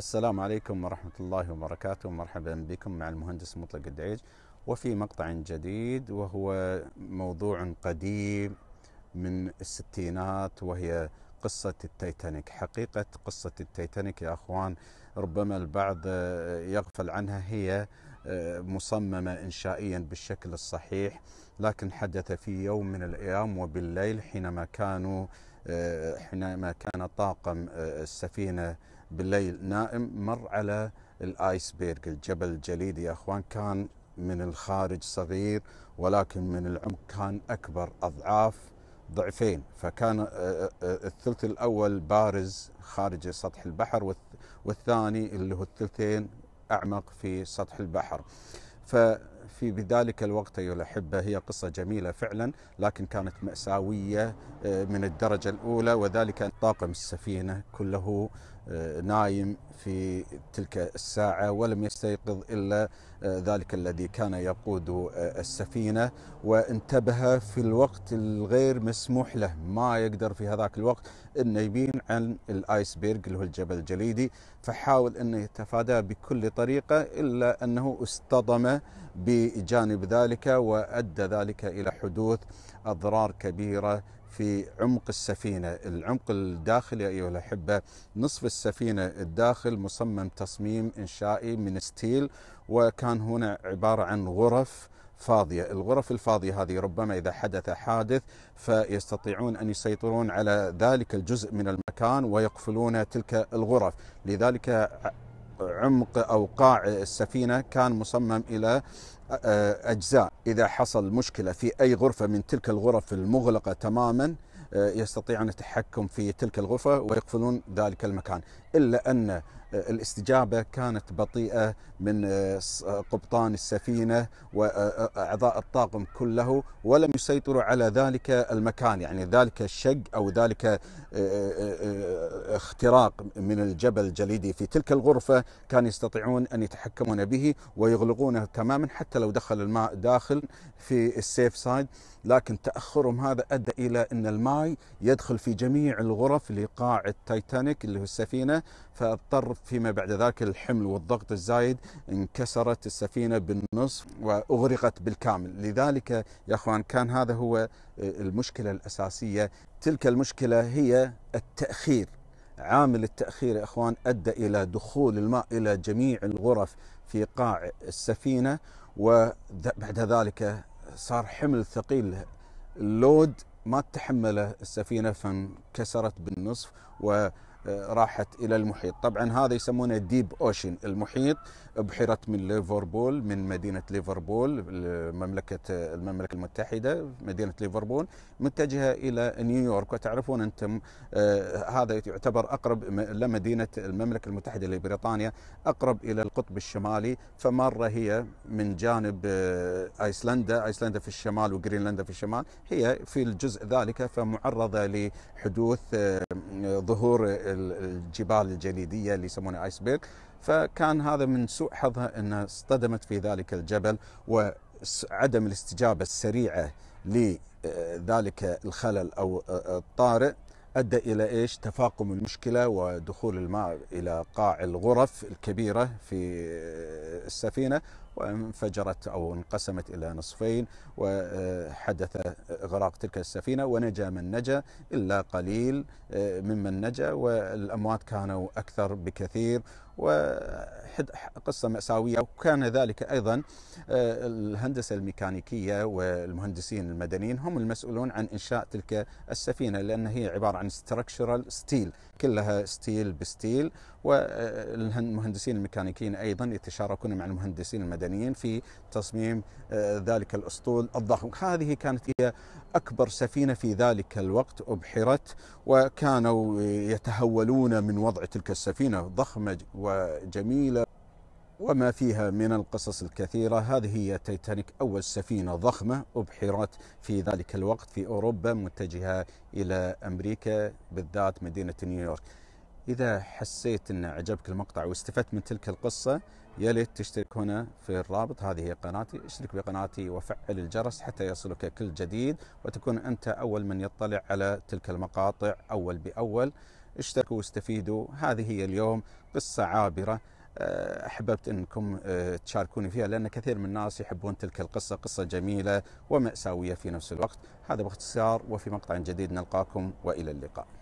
السلام عليكم ورحمة الله وبركاته مرحبا بكم مع المهندس مطلق الدعيج وفي مقطع جديد وهو موضوع قديم من الستينات وهي قصة التيتانيك حقيقة قصة التيتانيك يا أخوان ربما البعض يغفل عنها هي مصممة إنشائيا بالشكل الصحيح لكن حدث في يوم من الأيام وبالليل حينما كانوا حينما كان طاقم السفينة بالليل نائم مر على الايسبرغ الجبل الجليدي يا اخوان كان من الخارج صغير ولكن من العمق كان اكبر اضعاف ضعفين فكان آه، آه، آه، الثلث الاول بارز خارج سطح البحر والثاني اللي هو الثلثين اعمق في سطح البحر ف في بذلك الوقت أيها الأحبة هي قصة جميلة فعلا لكن كانت مأساوية آه، من الدرجة الأولى وذلك أن طاقم السفينة كله آه، نايم في تلك الساعة ولم يستيقظ إلا آه، ذلك الذي كان يقود السفينة وانتبه في الوقت الغير مسموح له ما يقدر في هذاك الوقت أنه يبين عن الآيسبيرغ اللي هو الجبل الجليدي فحاول أنه يتفاداه بكل طريقة إلا أنه اصطدم ب بجانب ذلك وأدى ذلك إلى حدوث أضرار كبيرة في عمق السفينة العمق الداخلي أيها الأحبة نصف السفينة الداخل مصمم تصميم إنشائي من ستيل وكان هنا عبارة عن غرف فاضية الغرف الفاضية هذه ربما إذا حدث حادث فيستطيعون أن يسيطرون على ذلك الجزء من المكان ويقفلون تلك الغرف لذلك عمق أو قاع السفينة كان مصمم إلى آه، أجزاء إذا حصل مشكلة في أي غرفة من تلك الغرف المغلقة تماما آه، يستطيعون التحكم في تلك الغرفة ويقفلون ذلك المكان إلا أن آه، الاستجابة كانت بطيئة من قبطان السفينة وأعضاء الطاقم كله ولم يسيطروا على ذلك المكان يعني ذلك الشق أو ذلك اختراق من الجبل الجليدي في تلك الغرفة كان يستطيعون أن يتحكمون به ويغلقونه تماما حتى لو دخل الماء داخل في السيف سايد لكن تأخرهم هذا أدى إلى أن الماء يدخل في جميع الغرف لقاع التايتانيك اللي هو السفينة فاضطر فيما بعد ذلك الحمل والضغط الزايد انكسرت السفينة بالنصف وأغرقت بالكامل لذلك يا أخوان كان هذا هو آه، المشكلة الأساسية تلك المشكلة هي التأخير عامل التأخير يا إخوان أدى إلى دخول الماء إلى جميع الغرف في قاع السفينة وبعد ذلك صار حمل ثقيل اللود ما تحمله السفينة فانكسرت بالنصف و راحت الى المحيط طبعا هذا يسمونه ديب اوشن المحيط بحيره من ليفربول من مدينه ليفربول مملكه المملكه المتحده مدينه ليفربول متجهه الى نيويورك وتعرفون انتم آه، هذا يعتبر اقرب لمدينه المملكه المتحده لبريطانيا اقرب الى القطب الشمالي فمره هي من جانب آه، ايسلندا ايسلندا في الشمال وجرينلندا في الشمال هي في الجزء ذلك فمعرضه لحدوث آه، ظهور الجبال الجليديه اللي يسمونها ايسبيرغ فكان هذا من سوء حظها انها اصطدمت في ذلك الجبل وعدم الاستجابه السريعه لذلك الخلل او الطارئ ادى الى ايش؟ تفاقم المشكله ودخول الماء الى قاع الغرف الكبيره في السفينة وانفجرت أو انقسمت إلى نصفين وحدث إغراق تلك السفينة ونجا من نجا إلا قليل آه، ممن نجا والأموات كانوا أكثر بكثير وقصة مأساوية وكان ذلك أيضا آه، الهندسة الميكانيكية والمهندسين المدنيين هم المسؤولون عن إنشاء تلك السفينة لأن هي عبارة عن ستراكشرال ستيل كلها ستيل بستيل والمهندسين الميكانيكيين أيضا يتشاركون كنا مع المهندسين المدنيين في تصميم آه، ذلك الاسطول الضخم هذه كانت هي اكبر سفينه في ذلك الوقت ابحرت وكانوا يتهولون من وضع تلك السفينه ضخمه وجميله وما فيها من القصص الكثيرة هذه هي تيتانيك أول سفينة ضخمة أبحرت في ذلك الوقت في أوروبا متجهة إلى أمريكا بالذات مدينة نيويورك إذا حسيت أن عجبك المقطع واستفدت من تلك القصة يا ليت تشترك هنا في الرابط هذه هي قناتي اشترك بقناتي وفعل الجرس حتى يصلك كل جديد وتكون أنت أول من يطلع على تلك المقاطع أول بأول اشتركوا واستفيدوا هذه هي اليوم قصة عابرة آه، احببت انكم آه، تشاركوني فيها لان كثير من الناس يحبون تلك القصه قصه جميله وماساويه في نفس الوقت هذا باختصار وفي مقطع جديد نلقاكم والى اللقاء